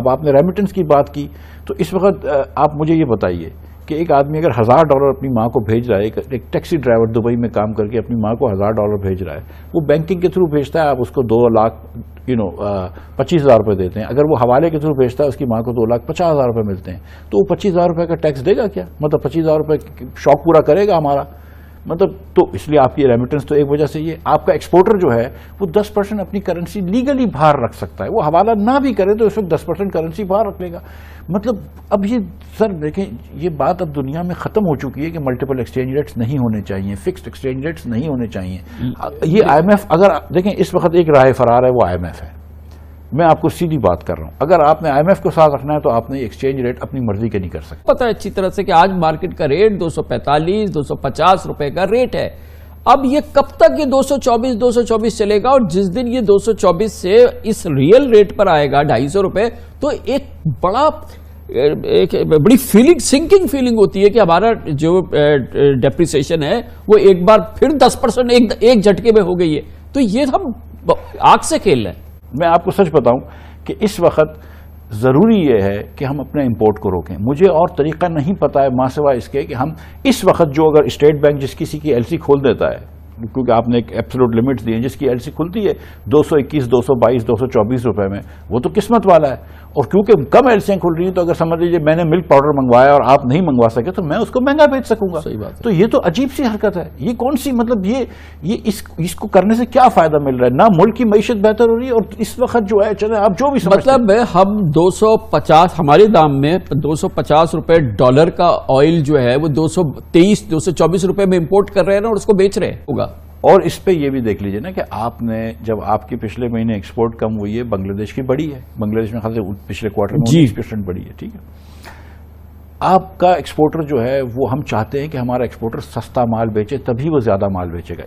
अब आपने रेमिटेंस की बात की तो इस वक्त आप मुझे ये बताइए कि एक आदमी अगर हज़ार डॉलर अपनी माँ को भेज रहा है एक, एक टैक्सी ड्राइवर दुबई में काम करके अपनी माँ को हज़ार डॉलर भेज रहा है वो बैंकिंग के थ्रू भेजता है आप उसको दो लाख यू नो पच्चीस हज़ार रुपये देते हैं अगर वो हवाले के थ्रू भेजता है उसकी माँ को दो लाख पचास हज़ार रुपये मिलते हैं तो वो पच्चीस हज़ार रुपये का टैक्स देगा क्या मतलब पच्चीस हज़ार रुपये शौक पूरा करेगा हमारा मतलब तो इसलिए आपकी रेमिटेंस तो एक वजह से ये आपका एक्सपोर्टर जो है वो 10 परसेंट अपनी करेंसी लीगली बाहर रख सकता है वो हवाला ना भी करे तो इस वक्त दस परसेंट करेंसी बाहर रख लेगा मतलब अब ये सर देखें ये बात अब दुनिया में ख़त्म हो चुकी है कि मल्टीपल एक्सचेंज रेट्स नहीं होने चाहिए फिक्स्ड एक्सचेंज रेट्स नहीं होने चाहिए हम्म। ये आईएमएफ अगर देखें इस वक्त एक राय फरार है वो आईएमएफ है मैं आपको सीधी बात कर रहा हूँ अगर आपने आईएमएफ को साथ रखना है तो आपने एक्सचेंज रेट अपनी मर्जी के नहीं कर सकते पता है अच्छी तरह से कि आज मार्केट का रेट 245 250 रुपए का रेट है अब ये कब तक ये 224 224 चलेगा और जिस दिन ये 224 से इस रियल रेट पर आएगा ढाई सौ रुपए तो एक बड़ा एक बड़ी फीलिंग सिंकिंग फीलिंग होती है कि हमारा जो डेप्रिसिएशन है वो एक बार फिर दस परसेंट एक, एक झटके में हो गई है तो ये हम आग से खेल रहे हैं मैं आपको सच बताऊं कि इस वक्त ज़रूरी यह है कि हम अपने इंपोर्ट को रोकें मुझे और तरीका नहीं पता है मासवा इसके कि हम इस वक्त जो अगर स्टेट बैंक जिस किसी की एलसी खोल देता है क्योंकि आपने एक एब्सोलूट लिमिट्स दी है जिसकी एलसी खुलती है 221, 222, 224 रुपए में वो तो किस्मत वाला है और क्योंकि कम एलसीआं खुल रही हैं तो अगर समझ लीजिए मैंने मिल्क पाउडर मंगवाया और आप नहीं मंगवा सके तो मैं उसको महंगा बेच सकूंगा सही बात तो ये तो अजीब सी हरकत है ये कौन सी मतलब ये ये इस इसको करने से क्या फायदा मिल रहा है ना मुल्क की मीशत बेहतर हो रही है और इस वक्त जो है चले आप जो भी मतलब है, हम दो हमारे दाम में दो सौ डॉलर का ऑयल जो है वो दो सौ तेईस में इम्पोर्ट कर रहे हैं और उसको बेच रहे होगा और इस पे ये भी देख लीजिए ना कि आपने जब आपकी पिछले महीने एक्सपोर्ट कम हुई है बांग्लादेश की बड़ी है बांग्लादेश में खास पिछले क्वार्टर में बीस परसेंट बढ़ी है ठीक है आपका एक्सपोर्टर जो है वो हम चाहते हैं कि हमारा एक्सपोर्टर सस्ता माल बेचे तभी वो ज़्यादा माल बेचेगा